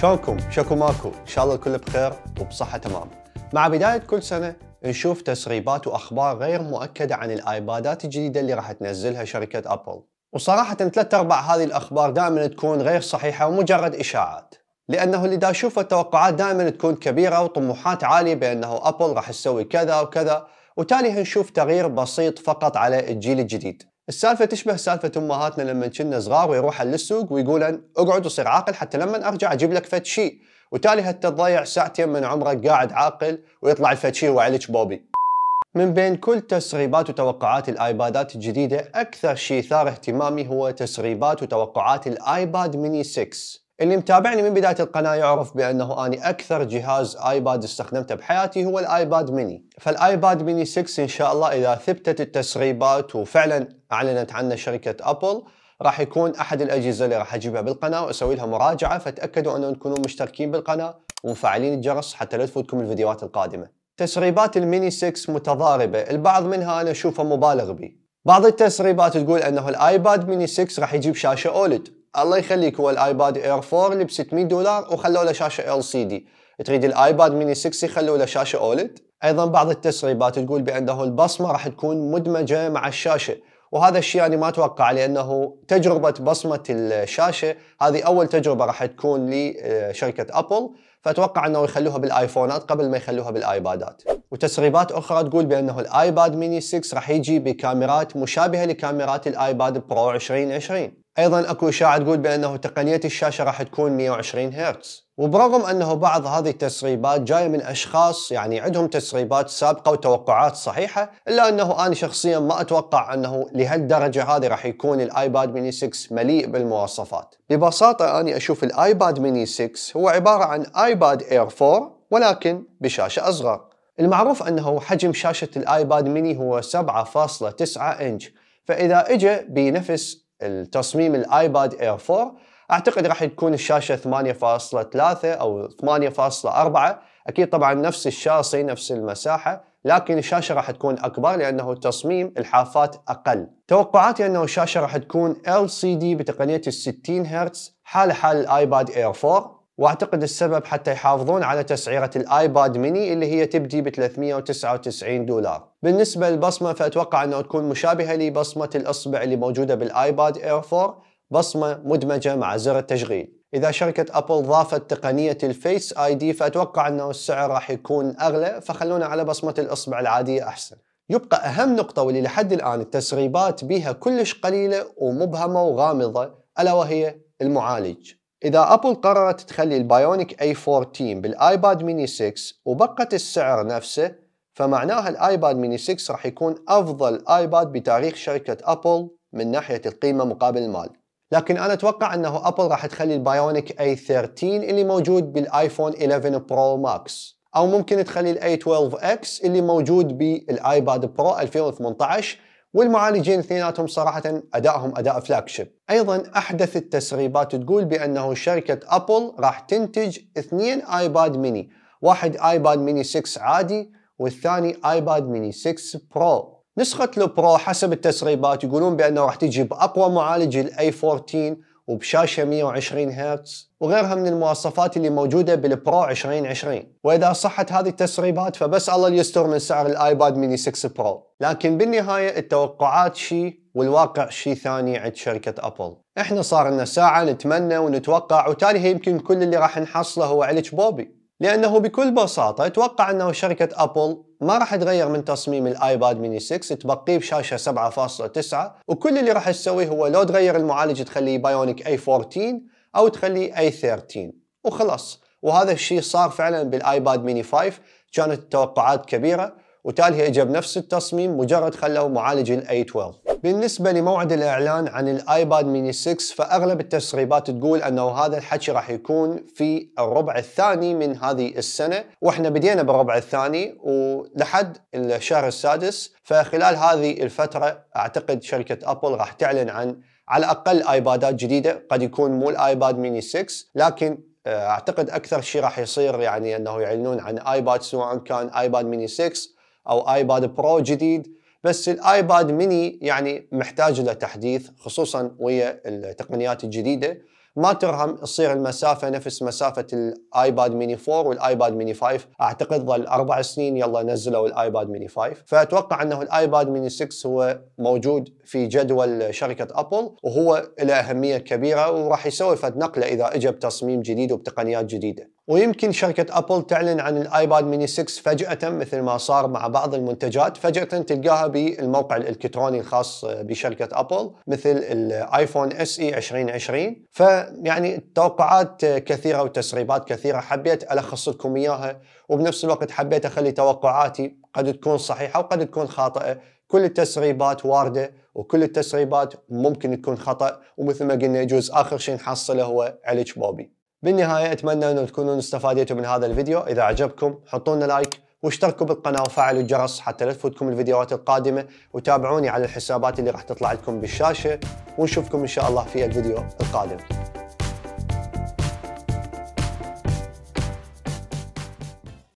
شلونكم؟ شكو ماكو؟ إن شاء الله الكل بخير وبصحة تمام. مع بداية كل سنة نشوف تسريبات وأخبار غير مؤكدة عن الآيبادات الجديدة اللي راح تنزلها شركة أبل. وصراحة ثلاث أرباع هذه الأخبار دائما تكون غير صحيحة ومجرد إشاعات. لأنه اللي دا أشوفه التوقعات دائما تكون كبيرة وطموحات عالية بأنه أبل راح تسوي كذا وكذا وتالي نشوف تغيير بسيط فقط على الجيل الجديد السالفه تشبه سالفه امهاتنا لما كنا صغار ويروحن للسوق ويقولن اقعد وصير عاقل حتى لما ارجع اجيب لك فد شيء وتالي حتى تضيع ساعتين من عمرك قاعد عاقل ويطلع الفد شيء وعليك بوبي من بين كل تسريبات وتوقعات الايبادات الجديده اكثر شيء ثار اهتمامي هو تسريبات وتوقعات الايباد ميني 6 اللي متابعني من بداية القناة يعرف بأنه أني أكثر جهاز آيباد استخدمته بحياتي هو الآيباد ميني فالآيباد ميني 6 إن شاء الله إذا ثبتت التسريبات وفعلا أعلنت عنه شركة أبل راح يكون أحد الأجهزة اللي راح أجيبها بالقناة وأسوي لها مراجعة فتأكدوا أنه تكونوا مشتركين بالقناة ومفعلين الجرس حتى لا تفوتكم الفيديوهات القادمة تسريبات الميني 6 متضاربة البعض منها أنا أشوفها مبالغ به بعض التسريبات تقول أنه الآيباد ميني 6 راح يجيب شاشة أولد الله يخليك هو الايباد اير 4 اللي ب 600 دولار وخلوا له شاشه ال سي دي تريد الايباد ميني 6 يخلوا له شاشه اولد ايضا بعض التسريبات تقول بانه البصمه راح تكون مدمجه مع الشاشه وهذا الشيء يعني ما اتوقع لانه تجربه بصمه الشاشه هذه اول تجربه راح تكون لشركه ابل فاتوقع انه يخلوها بالايفونات قبل ما يخلوها بالايبادات وتسريبات اخرى تقول بانه الايباد ميني 6 راح يجي بكاميرات مشابهه لكاميرات الايباد برو 2020 ايضا اكو اشاعه تقول بانه تقنيه الشاشه راح تكون 120 هرتز وبرغم انه بعض هذه التسريبات جايه من اشخاص يعني عندهم تسريبات سابقه وتوقعات صحيحه الا انه انا شخصيا ما اتوقع انه لهالدرجه هذه راح يكون الايباد ميني 6 مليء بالمواصفات ببساطه انا اشوف الايباد ميني 6 هو عباره عن ايباد اير 4 ولكن بشاشه اصغر المعروف انه حجم شاشه الايباد ميني هو 7.9 انش فاذا اجى بنفس التصميم الايباد اير 4 اعتقد راح تكون الشاشه 8.3 او 8.4 اكيد طبعا نفس الشاصي نفس المساحه لكن الشاشه راح تكون اكبر لانه التصميم الحافات اقل توقعاتي انه الشاشه راح تكون LCD بتقنيه ال 60 هرتز حال حال الايباد اير 4 واعتقد السبب حتى يحافظون على تسعيره الايباد ميني اللي هي تبدي ب 399 دولار. بالنسبه للبصمه فاتوقع انه تكون مشابهه لبصمه الاصبع اللي موجوده بالايباد اير 4 بصمه مدمجه مع زر التشغيل. اذا شركه ابل ضافت تقنيه الفيس اي دي فاتوقع انه السعر راح يكون اغلى فخلونا على بصمه الاصبع العاديه احسن. يبقى اهم نقطه واللي لحد الان التسريبات بها كلش قليله ومبهمه وغامضه الا وهي المعالج. إذا أبل قررت تخلي البايونيك A14 بالآيباد ميني 6 وبقت السعر نفسه فمعناها الآيباد ميني 6 راح يكون أفضل آيباد بتاريخ شركة أبل من ناحية القيمة مقابل المال لكن أنا أتوقع أنه أبل راح تخلي البايونيك A13 اللي موجود بالآيفون 11 برو ماكس أو ممكن تخلي ال A12X اللي موجود بالآيباد برو 2018 والمعالجين اثنيناتهم صراحة أدائهم أداء فلاج شيب أيضا أحدث التسريبات تقول بأنه شركة أبل راح تنتج اثنين آيباد ميني واحد آيباد ميني 6 عادي والثاني آيباد ميني 6 برو نسخة البرو حسب التسريبات يقولون بأنه راح تجي بأقوى معالج a 14 وبشاشة 120 هرتز وغيرها من المواصفات اللي موجودة بالبرو 2020 وإذا صحت هذه التسريبات فبس الله يستر من سعر الآيباد ميني 6 برو لكن بالنهاية التوقعات شيء والواقع شيء ثاني عند شركة أبل احنا صار لنا ساعة نتمنى ونتوقع وتالي يمكن كل اللي راح نحصله هو علج بوبي لأنه بكل بساطة اتوقع أنه شركة أبل ما راح تغير من تصميم الايباد ميني 6 تبقيه بشاشه 7.9 وكل اللي راح تسويه هو لو تغير المعالج تخليه بايونيك اي 14 او تخليه اي 13 وخلاص وهذا الشيء صار فعلا بالايباد ميني 5 كانت التوقعات كبيره وتالي اجى بنفس التصميم مجرد خلوا معالج الـ a 12 بالنسبة لموعد الإعلان عن الآيباد ميني 6 فأغلب التسريبات تقول أنه هذا الحكي راح يكون في الربع الثاني من هذه السنة وإحنا بدينا بالربع الثاني ولحد الشهر السادس فخلال هذه الفترة أعتقد شركة أبل راح تعلن عن على الأقل آيبادات جديدة قد يكون مو الآيباد ميني 6 لكن آه، أعتقد أكثر شيء راح يصير يعني أنه يعلنون عن آيباد سواء كان آيباد ميني 6 او ايباد برو جديد بس الايباد ميني يعني محتاج الى تحديث خصوصا ويا التقنيات الجديده ما ترهم تصير المسافه نفس مسافه الايباد ميني 4 والايباد ميني 5 اعتقد ظل اربع سنين يلا نزلوا الايباد ميني 5 فاتوقع انه الايباد ميني 6 هو موجود في جدول شركه ابل وهو له اهميه كبيره وراح يسوي فد نقله اذا اجى بتصميم جديد وبتقنيات جديده ويمكن شركة أبل تعلن عن الآيباد ميني 6 فجأة مثل ما صار مع بعض المنتجات فجأة تلقاها بالموقع الإلكتروني الخاص بشركة أبل مثل الآيفون اس اي 2020 فيعني التوقعات كثيرة وتسريبات كثيرة حبيت ألخص لكم إياها وبنفس الوقت حبيت أخلي توقعاتي قد تكون صحيحة وقد تكون خاطئة كل التسريبات واردة وكل التسريبات ممكن تكون خطأ ومثل ما قلنا يجوز آخر شيء نحصله هو عليك بوبي بالنهاية أتمنى أن تكونوا استفادتوا من هذا الفيديو إذا عجبكم حطوا لنا لايك واشتركوا بالقناة وفعلوا الجرس حتى لا تفوتكم الفيديوهات القادمة وتابعوني على الحسابات اللي راح تطلع لكم بالشاشة ونشوفكم إن شاء الله في الفيديو القادم